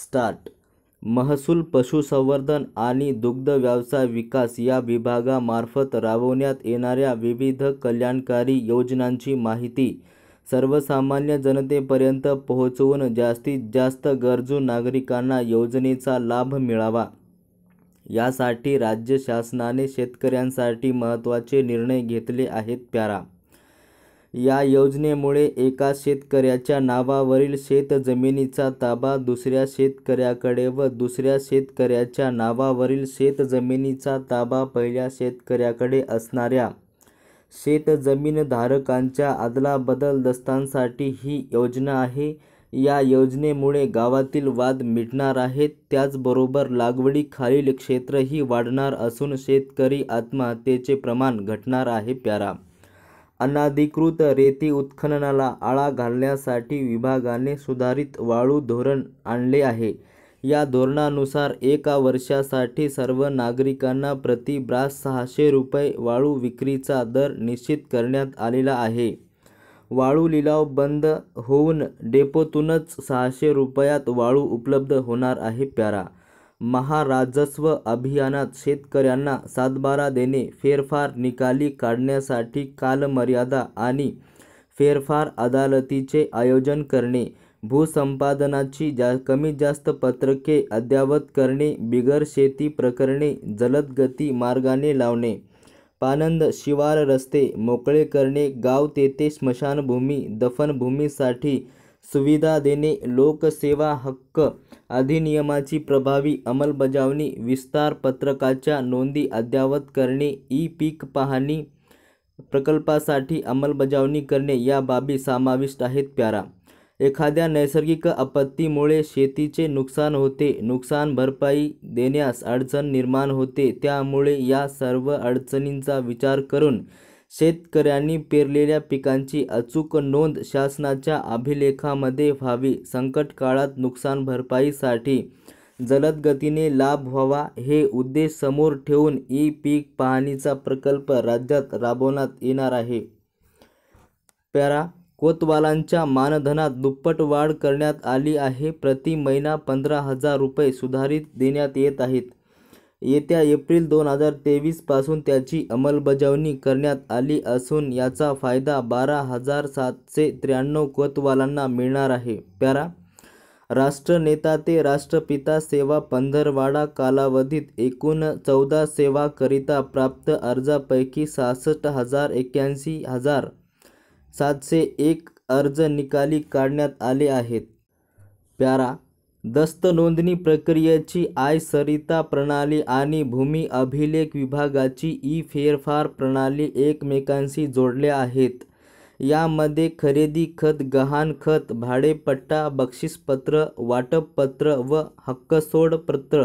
Start महसूल पशुसंवर्धन आणि दुग्ध व्यवसाय विकास या विभागामार्फत राबवण्यात येणाऱ्या विविध कल्याणकारी योजनांची माहिती सर्वसामान्य जनतेपर्यंत पोहोचवून जास्तीत जास्त गरजू नागरिकांना योजनेचा लाभ मिळावा यासाठी राज्य शासनाने शेतकऱ्यांसाठी महत्त्वाचे निर्णय घेतले आहेत प्यारा या योजनेमुळे एका शेतकऱ्याच्या नावावरील शेतजमिनीचा ताबा दुसऱ्या शेतकऱ्याकडे व दुसऱ्या शेतकऱ्याच्या नावावरील शेतजमिनीचा ताबा पहिल्या शेतकऱ्याकडे असणाऱ्या शेतजमीनधारकांच्या अदलाबदल दस्तांसाठी ही योजना आहे या योजनेमुळे गावातील वाद मिटणार आहेत त्याचबरोबर लागवडीखालील क्षेत्रही वाढणार असून शेतकरी आत्महत्येचे प्रमाण घटणार आहे प्यारा अनाधिकृत रेती उत्खननाला आळा घालण्यासाठी विभागाने सुधारित वाळू धोरण आणले आहे. या धोरणानुसार एका वर्षासाठी सर्व नागरिकांना प्रति ब्रास सहाशे रुपये वाळू विक्रीचा दर निश्चित करण्यात आलेला आहे. वाळू लिलाव बंद होऊन डेपोतूनच सहाशे रुपयात वाळू उपलब्ध होणार आहे. प्यारा महाराजस्व अभियानात शेतकऱ्यांना सातबारा देणे, फेरफार निकाली काढण्यासाठी कालमर्यादा आणि फेरफार अदालतीचे आयोजन करणे, भूसंपादनाची जा कमीत जास्त पत्रके अद्ययावत करणे, बिगर शेती प्रकरणे जलदगती मार्गाने लावणे, पानंद शिवार रस्ते मोकळे करणे, गाव तेथे स्मशानभूमी, दफनभूमीसाठी सुविधा देणे लोकसेवा हक्क अधिनियमाची प्रभावी अंमलबजावणी पत्रकाच्या नोंदी अद्ययावत करणे ई पीक पाहणी प्रकल्पासाठी अंमलबजावणी करणे या बाबी समाविष्ट आहेत प्यारा एखाद्या नैसर्गिक आपत्तीमुळे शेतीचे नुकसान होते नुकसान भरपाई देण्यास अडचण निर्माण होते त्यामुळे या सर्व अडचणींचा विचार करून शेतकऱ्यांनी पेरलेल्या पिकांची अचूक नोंद शासनाच्या अभिलेखामध्ये व्हावी संकट काळात नुकसान भरपाईसाठी जलद गतीने लाभ व्हावा हे उद्देश समोर ठेवून ई पीक पाहणीचा प्रकल्प राज्यात राबवण्यात येणार आहे पॅरा कोतवालांच्या मानधनात दुप्पट वाढ करण्यात आली आहे प्रति महिना पंधरा हजार रुपये सुधारित देण्यात येत आहेत येत्या एप्रिल दोन हजार तेवीसपासून त्याची अंमलबजावणी करण्यात आली असून याचा फायदा बारा हजार सातशे त्र्याण्णव कोतवालांना मिळणार आहे प्यारा राष्ट्रनेता ते राष्ट्रपिता सेवा पंधरवाडा कालावधीत एकूण चौदा सेवाकरिता प्राप्त अर्जापैकी सहासष्ट हजार एक्क्याऐंशी हजार सातशे एक अर्ज निकाली काढण्यात आले आहेत प्यारा दस्त नोंदणी प्रक्रियेची आय सरिता प्रणाली आणि भूमी अभिलेख विभागाची ई फेरफार प्रणाली एकमेकांशी जोडल्या आहेत यामध्ये खरेदी खत गहाण खत भाडेपट्टा बक्षीसपत्र वाटपपत्र व हक्कसोडपत्र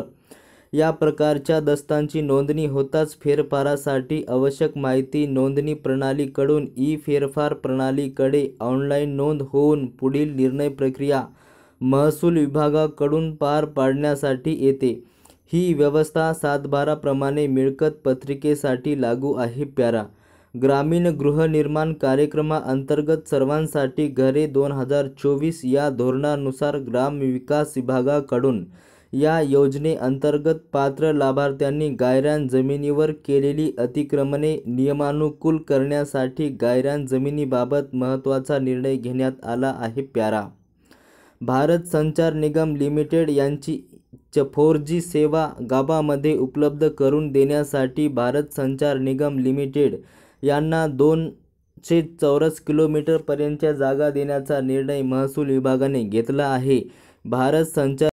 या प्रकारच्या दस्तांची नोंदणी होताच फेरफारासाठी आवश्यक माहिती नोंदणी प्रणालीकडून ई फेरफार प्रणालीकडे ऑनलाईन नोंद होऊन पुढील निर्णय प्रक्रिया महसूल विभागाकडून पार पाडण्यासाठी येते ही व्यवस्था सातबाराप्रमाणे मिळकत पत्रिकेसाठी लागू आहे प्यारा ग्रामीण गृहनिर्माण कार्यक्रमाअंतर्गत सर्वांसाठी घरे दोन हजार चोवीस या धोरणानुसार ग्रामविकास विभागाकडून या योजनेअंतर्गत पात्र लाभार्थ्यांनी गायरान जमिनीवर केलेली अतिक्रमणे नियमानुकूल करण्यासाठी गायरान जमिनीबाबत महत्त्वाचा निर्णय घेण्यात आला आहे प्यारा भारत संचार निगम लिमिटेड यांची च फोर जी सेवा गाबामध्ये उपलब्ध करून देण्यासाठी भारत संचार निगम लिमिटेड यांना दोनशे चौरस किलोमीटरपर्यंतच्या जागा देण्याचा निर्णय महसूल विभागाने घेतला आहे भारत संचार